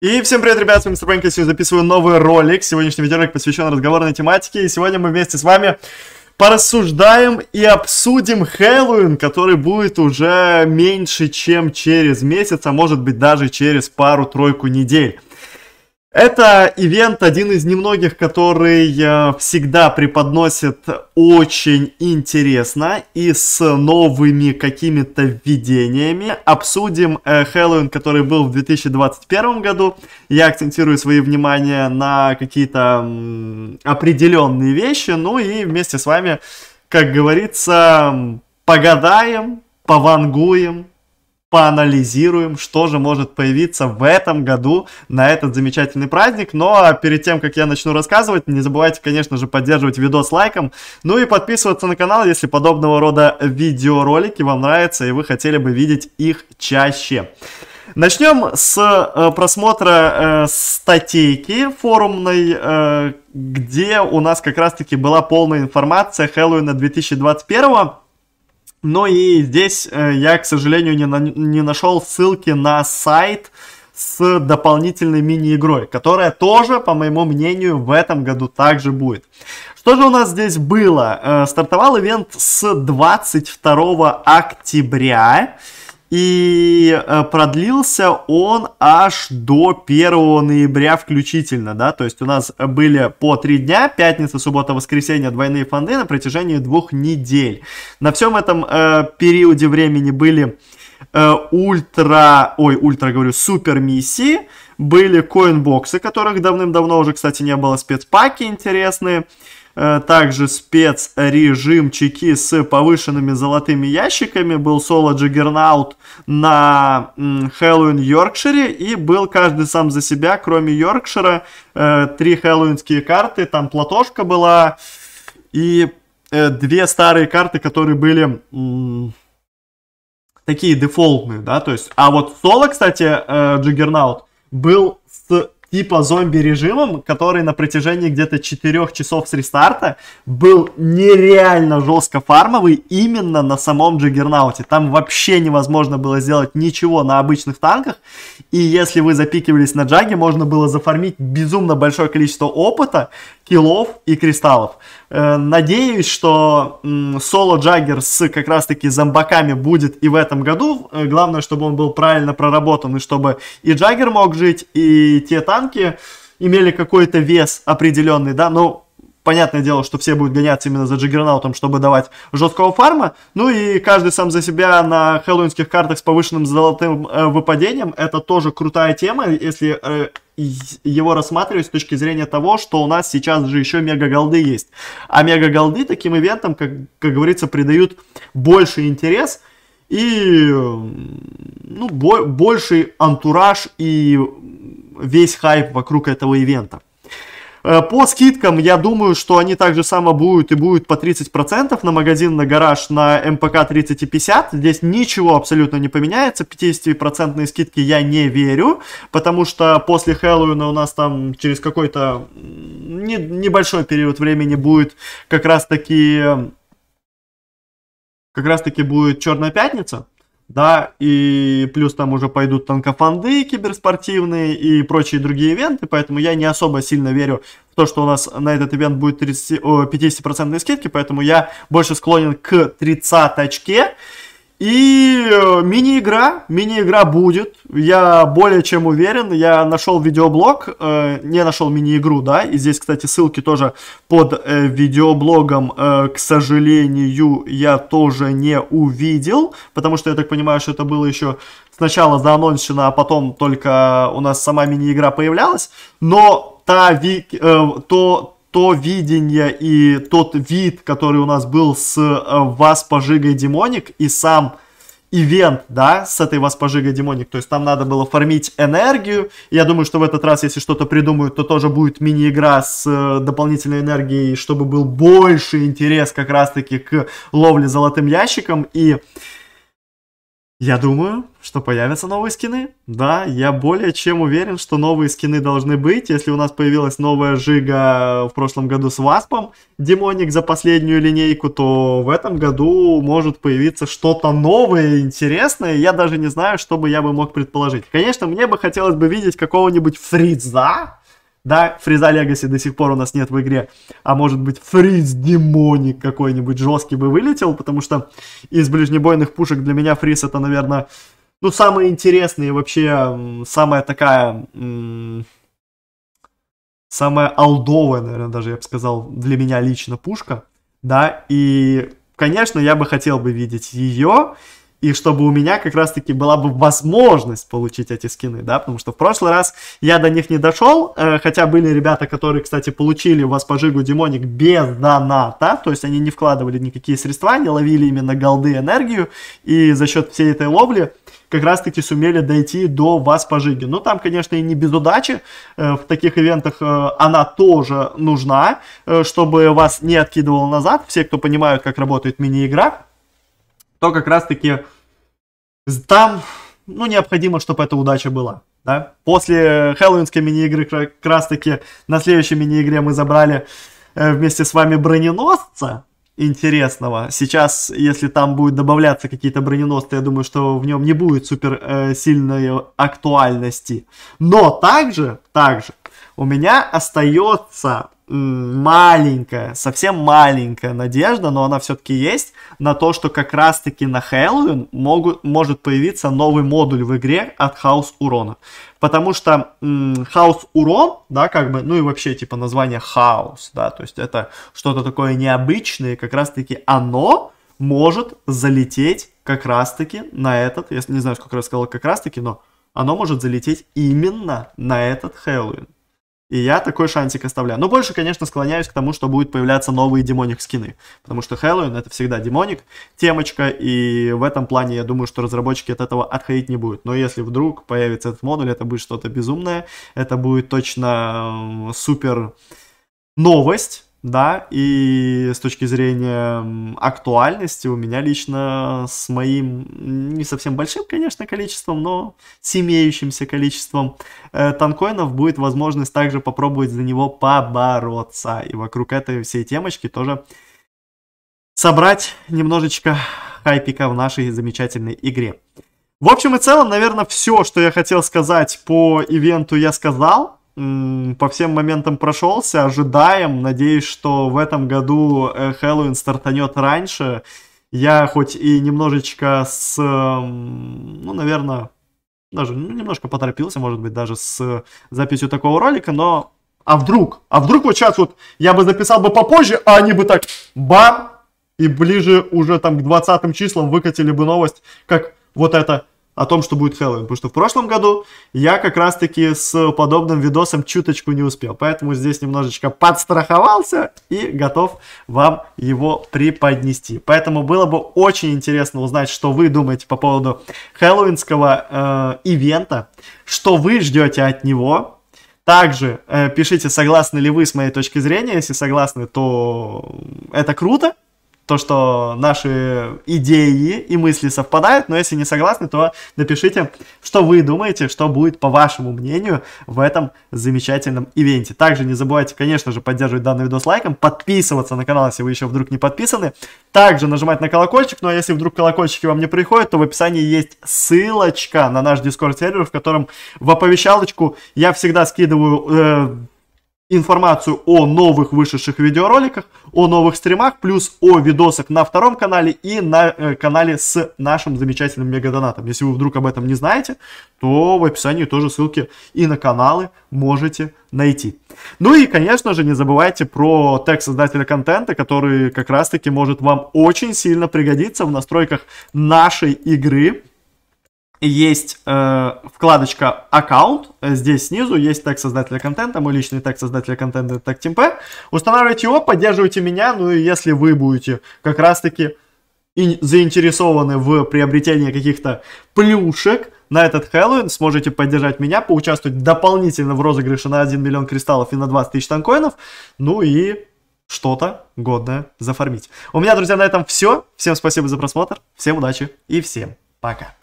И всем привет, ребят, с вами Мистер Бэнк, сегодня записываю новый ролик. Сегодняшний видеоролик посвящен разговорной тематике, и сегодня мы вместе с вами порассуждаем и обсудим Хэллоуин, который будет уже меньше, чем через месяц, а может быть даже через пару-тройку недель. Это ивент один из немногих, который э, всегда преподносит очень интересно и с новыми какими-то введениями. Обсудим э, Хэллоуин, который был в 2021 году. Я акцентирую свое внимание на какие-то м, определенные вещи. Ну и вместе с вами, как говорится, погадаем, повангуем, поанализируем, что же может появиться в этом году на этот замечательный праздник. Но ну, а перед тем, как я начну рассказывать, не забывайте, конечно же, поддерживать видос лайком, ну и подписываться на канал, если подобного рода видеоролики вам нравятся и вы хотели бы видеть их чаще. Начнем с э, просмотра э, статейки форумной, э, где у нас как раз-таки была полная информация Хэллоуина 2021 ну и здесь э, я, к сожалению, не, на, не нашел ссылки на сайт с дополнительной мини-игрой, которая тоже, по моему мнению, в этом году также будет. Что же у нас здесь было? Э, стартовал ивент с 22 октября. И э, продлился он аж до 1 ноября включительно, да, то есть у нас были по 3 дня, пятница, суббота, воскресенье, двойные фонды на протяжении двух недель. На всем этом э, периоде времени были э, ультра, ой, ультра говорю, супер миссии, были коинбоксы, которых давным-давно уже, кстати, не было, спецпаки интересные, Э, также спецрежимчики с повышенными золотыми ящиками. Был соло Джиггернаут на Хэллоуин Йоркшире и был каждый сам за себя, кроме Йоркшира. Э, три хэллоуинские карты, там платошка была и э, две старые карты, которые были такие дефолтные, да, то есть, а вот соло, кстати, Джиггернаут был типа зомби-режимом, который на протяжении где-то 4 часов с рестарта был нереально жестко фармовый именно на самом Джиггернауте. Там вообще невозможно было сделать ничего на обычных танках, и если вы запикивались на Джаге, можно было зафармить безумно большое количество опыта, килов и кристаллов. Э, надеюсь, что соло Джаггер с как раз-таки зомбаками будет и в этом году. Э, главное, чтобы он был правильно проработан, и чтобы и Джаггер мог жить, и те танки имели какой-то вес определенный, да, но понятное дело, что все будут гоняться именно за Джиггернаутом, чтобы давать жесткого фарма. Ну и каждый сам за себя на хэллоуинских картах с повышенным золотым э, выпадением. Это тоже крутая тема, если э, его рассматривать с точки зрения того, что у нас сейчас же еще мега-голды есть. А мега-голды таким ивентам, как, как говорится, придают больше интерес и ну, бо- больший антураж и весь хайп вокруг этого ивента. Э, по скидкам, я думаю, что они так же само будут и будут по 30% на магазин, на гараж, на МПК 30 и 50. Здесь ничего абсолютно не поменяется. 50% скидки я не верю, потому что после Хэллоуина у нас там через какой-то не, небольшой период времени будет как раз таки как раз таки будет Черная Пятница да, и плюс там уже пойдут танкофанды киберспортивные и прочие другие ивенты, поэтому я не особо сильно верю в то, что у нас на этот ивент будет 30, 50% скидки, поэтому я больше склонен к 30 -очке. И э, мини-игра, мини-игра будет, я более чем уверен, я нашел видеоблог, э, не нашел мини-игру, да, и здесь, кстати, ссылки тоже под э, видеоблогом, э, к сожалению, я тоже не увидел, потому что, я так понимаю, что это было еще сначала заанонсено, а потом только у нас сама мини-игра появлялась, но та, ви, э, то, то видение и тот вид, который у нас был с э, вас пожигой демоник и сам ивент, да, с этой вас пожигой демоник. То есть там надо было фармить энергию. Я думаю, что в этот раз, если что-то придумают, то тоже будет мини-игра с э, дополнительной энергией, чтобы был больше интерес как раз-таки к ловле золотым ящиком. И я думаю, что появятся новые скины. Да, я более чем уверен, что новые скины должны быть. Если у нас появилась новая жига в прошлом году с Васпом, Демоник за последнюю линейку, то в этом году может появиться что-то новое, интересное. Я даже не знаю, что бы я бы мог предположить. Конечно, мне бы хотелось бы видеть какого-нибудь Фридза, да, Фриза Легаси до сих пор у нас нет в игре, а может быть Фриз Демоник какой-нибудь жесткий бы вылетел, потому что из ближнебойных пушек для меня Фриз это, наверное, ну, самый интересный и вообще самая такая... самая алдовая, наверное, даже я бы сказал, для меня лично пушка, да, и, конечно, я бы хотел бы видеть ее, и чтобы у меня как раз-таки была бы возможность получить эти скины, да, потому что в прошлый раз я до них не дошел, э, хотя были ребята, которые, кстати, получили у вас пожигу жигу Демоник без доната, то есть они не вкладывали никакие средства, они ловили именно голды энергию, и за счет всей этой ловли как раз-таки сумели дойти до вас пожиги. жиге. Ну, там, конечно, и не без удачи. Э, в таких ивентах э, она тоже нужна, чтобы вас не откидывал назад. Все, кто понимают, как работает мини-игра, то как раз-таки там, ну, необходимо, чтобы эта удача была. Да? После хэллоуинской мини-игры как раз-таки на следующей мини-игре мы забрали э, вместе с вами броненосца интересного. Сейчас, если там будут добавляться какие-то броненосцы, я думаю, что в нем не будет супер э, сильной актуальности. Но также, также у меня остается маленькая, совсем маленькая надежда, но она все-таки есть, на то, что как раз-таки на Хэллоуин могут, может появиться новый модуль в игре от Хаус Урона. Потому что Хаус Урон, да, как бы, ну и вообще типа название Хаус, да, то есть это что-то такое необычное, как раз-таки оно может залететь как раз-таки на этот, я не знаю, сколько раз сказал как раз-таки, но оно может залететь именно на этот Хэллоуин. И я такой шансик оставляю. Но больше, конечно, склоняюсь к тому, что будут появляться новые демоник скины. Потому что Хэллоуин это всегда демоник, темочка, и в этом плане я думаю, что разработчики от этого отходить не будут. Но если вдруг появится этот модуль, это будет что-то безумное, это будет точно супер новость, да, и с точки зрения актуальности у меня лично с моим не совсем большим, конечно, количеством, но с имеющимся количеством э, танкоинов будет возможность также попробовать за него побороться. И вокруг этой всей темочки тоже собрать немножечко хайпика в нашей замечательной игре. В общем и целом, наверное, все, что я хотел сказать по ивенту, я сказал по всем моментам прошелся, ожидаем. Надеюсь, что в этом году э, Хэллоуин стартанет раньше. Я хоть и немножечко с, ну, наверное, даже ну, немножко поторопился, может быть, даже с записью такого ролика, но а вдруг? А вдруг вот сейчас вот я бы записал бы попозже, а они бы так бам, и ближе уже там к 20 числам выкатили бы новость, как вот это о том, что будет Хэллоуин. Потому что в прошлом году я как раз-таки с подобным видосом чуточку не успел. Поэтому здесь немножечко подстраховался и готов вам его преподнести. Поэтому было бы очень интересно узнать, что вы думаете по поводу хэллоуинского э, ивента, что вы ждете от него, также э, пишите, согласны ли вы с моей точки зрения. Если согласны, то э, это круто то, что наши идеи и мысли совпадают, но если не согласны, то напишите, что вы думаете, что будет, по вашему мнению, в этом замечательном ивенте. Также не забывайте, конечно же, поддерживать данный видос лайком, подписываться на канал, если вы еще вдруг не подписаны, также нажимать на колокольчик, ну а если вдруг колокольчики вам не приходят, то в описании есть ссылочка на наш дискорд сервер, в котором в оповещалочку я всегда скидываю... Э, информацию о новых вышедших видеороликах, о новых стримах, плюс о видосах на втором канале и на э, канале с нашим замечательным мегадонатом. Если вы вдруг об этом не знаете, то в описании тоже ссылки и на каналы можете найти. Ну и, конечно же, не забывайте про тег создателя контента, который как раз-таки может вам очень сильно пригодиться в настройках нашей игры есть э, вкладочка аккаунт, здесь снизу есть тег создателя контента, мой личный тег создателя контента, тег темпе. Устанавливайте его, поддерживайте меня, ну и если вы будете как раз таки заинтересованы в приобретении каких-то плюшек на этот Хэллоуин, сможете поддержать меня, поучаствовать дополнительно в розыгрыше на 1 миллион кристаллов и на 20 тысяч танкоинов, ну и что-то годное зафармить. У меня, друзья, на этом все. Всем спасибо за просмотр, всем удачи и всем пока.